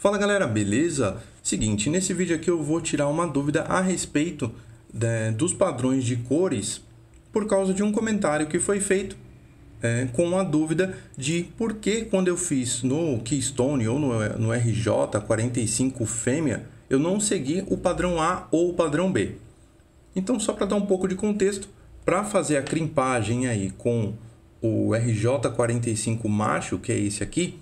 Fala galera, beleza? Seguinte, nesse vídeo aqui eu vou tirar uma dúvida a respeito de, né, dos padrões de cores por causa de um comentário que foi feito é, com a dúvida de por que quando eu fiz no Keystone ou no, no RJ 45 fêmea, eu não segui o padrão A ou o padrão B. Então, só para dar um pouco de contexto, para fazer a crimpagem aí com o RJ45 macho, que é esse aqui,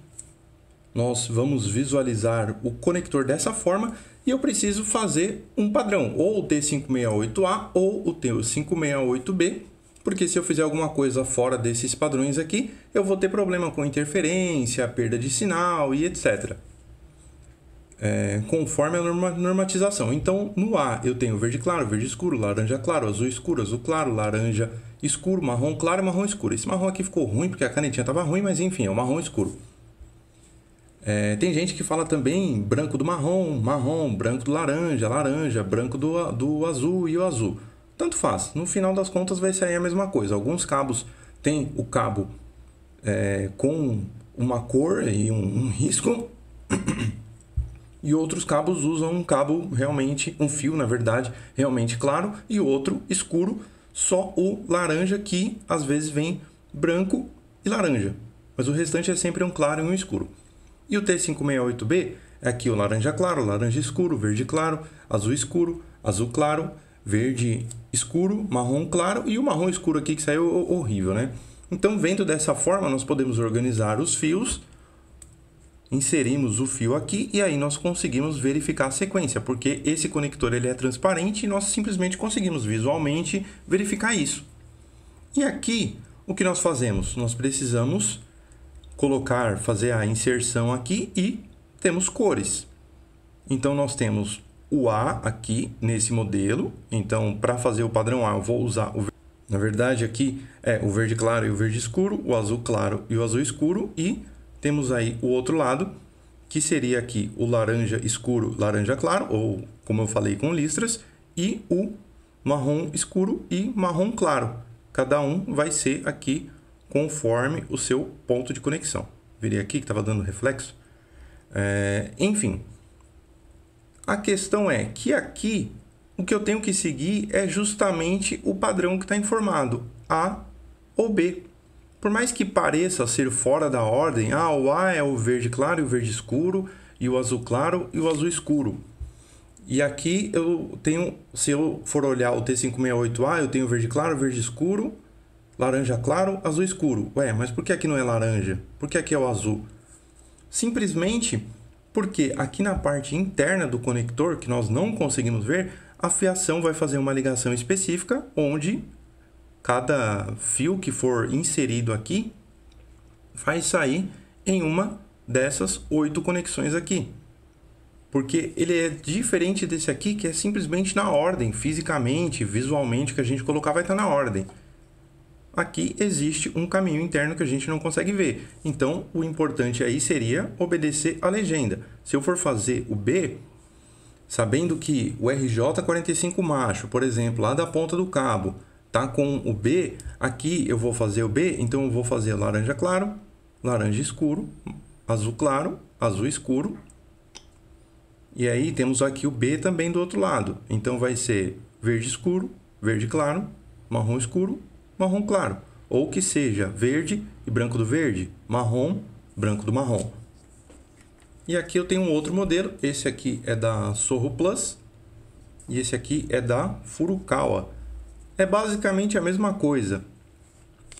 nós vamos visualizar o conector dessa forma e eu preciso fazer um padrão, ou o T568A ou o T568B, porque se eu fizer alguma coisa fora desses padrões aqui, eu vou ter problema com interferência, perda de sinal e etc. É, conforme a normatização. Então, no A eu tenho verde claro, verde escuro, laranja claro, azul escuro, azul claro, laranja escuro, marrom claro e marrom escuro. Esse marrom aqui ficou ruim porque a canetinha estava ruim, mas enfim, é o marrom escuro. É, tem gente que fala também branco do marrom, marrom, branco do laranja, laranja, branco do, do azul e o azul. Tanto faz, no final das contas vai sair a mesma coisa. Alguns cabos têm o cabo é, com uma cor e um, um risco, e outros cabos usam um cabo realmente, um fio na verdade, realmente claro, e outro escuro, só o laranja que às vezes vem branco e laranja. Mas o restante é sempre um claro e um escuro. E o T568B é aqui o laranja claro, laranja escuro, verde claro, azul escuro, azul claro, verde escuro, marrom claro e o marrom escuro aqui que saiu horrível, né? Então, vendo dessa forma, nós podemos organizar os fios, inserimos o fio aqui e aí nós conseguimos verificar a sequência, porque esse conector ele é transparente e nós simplesmente conseguimos visualmente verificar isso. E aqui, o que nós fazemos? Nós precisamos colocar, fazer a inserção aqui e temos cores. Então, nós temos o A aqui nesse modelo. Então, para fazer o padrão A, eu vou usar o na verdade, aqui é o verde claro e o verde escuro, o azul claro e o azul escuro, e temos aí o outro lado, que seria aqui o laranja escuro, laranja claro, ou como eu falei com listras, e o marrom escuro e marrom claro. Cada um vai ser aqui conforme o seu ponto de conexão. Virei aqui que estava dando reflexo. É, enfim, a questão é que aqui o que eu tenho que seguir é justamente o padrão que está informado, A ou B. Por mais que pareça ser fora da ordem, ah, o A é o verde claro e o verde escuro, e o azul claro e o azul escuro. E aqui eu tenho, se eu for olhar o T568A, eu tenho verde claro, verde escuro, Laranja claro, azul escuro. Ué, mas por que aqui não é laranja? Por que aqui é o azul? Simplesmente porque aqui na parte interna do conector, que nós não conseguimos ver, a fiação vai fazer uma ligação específica onde cada fio que for inserido aqui vai sair em uma dessas oito conexões aqui. Porque ele é diferente desse aqui, que é simplesmente na ordem, fisicamente, visualmente, que a gente colocar vai estar tá na ordem aqui existe um caminho interno que a gente não consegue ver. Então, o importante aí seria obedecer a legenda. Se eu for fazer o B, sabendo que o RJ45 macho, por exemplo, lá da ponta do cabo, tá com o B, aqui eu vou fazer o B, então eu vou fazer laranja claro, laranja escuro, azul claro, azul escuro. E aí temos aqui o B também do outro lado. Então vai ser verde escuro, verde claro, marrom escuro, marrom claro, ou que seja verde e branco do verde, marrom, branco do marrom. E aqui eu tenho um outro modelo, esse aqui é da Sorro Plus e esse aqui é da Furukawa. É basicamente a mesma coisa.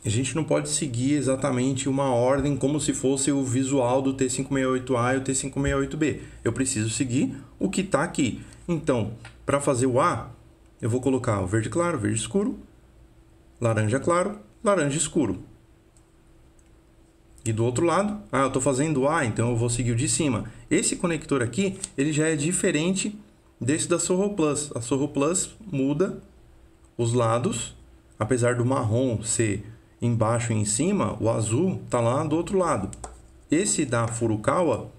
A gente não pode seguir exatamente uma ordem como se fosse o visual do T568A e o T568B. Eu preciso seguir o que está aqui. Então, para fazer o A, eu vou colocar o verde claro, verde escuro, laranja claro, laranja escuro. E do outro lado, ah, eu estou fazendo A, então eu vou seguir o de cima. Esse conector aqui, ele já é diferente desse da Sorro Plus. A Sorro Plus muda os lados, apesar do marrom ser embaixo e em cima, o azul está lá do outro lado. Esse da Furukawa,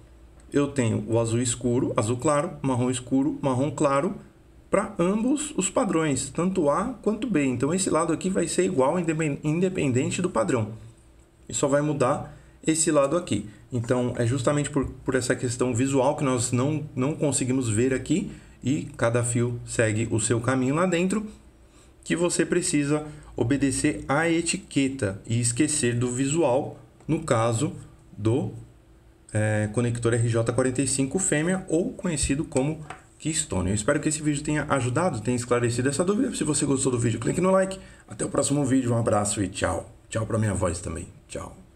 eu tenho o azul escuro, azul claro, marrom escuro, marrom claro, para ambos os padrões, tanto A quanto B. Então esse lado aqui vai ser igual independente do padrão. E só vai mudar esse lado aqui. Então é justamente por, por essa questão visual que nós não, não conseguimos ver aqui e cada fio segue o seu caminho lá dentro que você precisa obedecer à etiqueta e esquecer do visual, no caso do é, conector RJ45 fêmea ou conhecido como Keystone. Eu espero que esse vídeo tenha ajudado, tenha esclarecido essa dúvida. Se você gostou do vídeo, clique no like. Até o próximo vídeo, um abraço e tchau. Tchau para minha voz também. Tchau.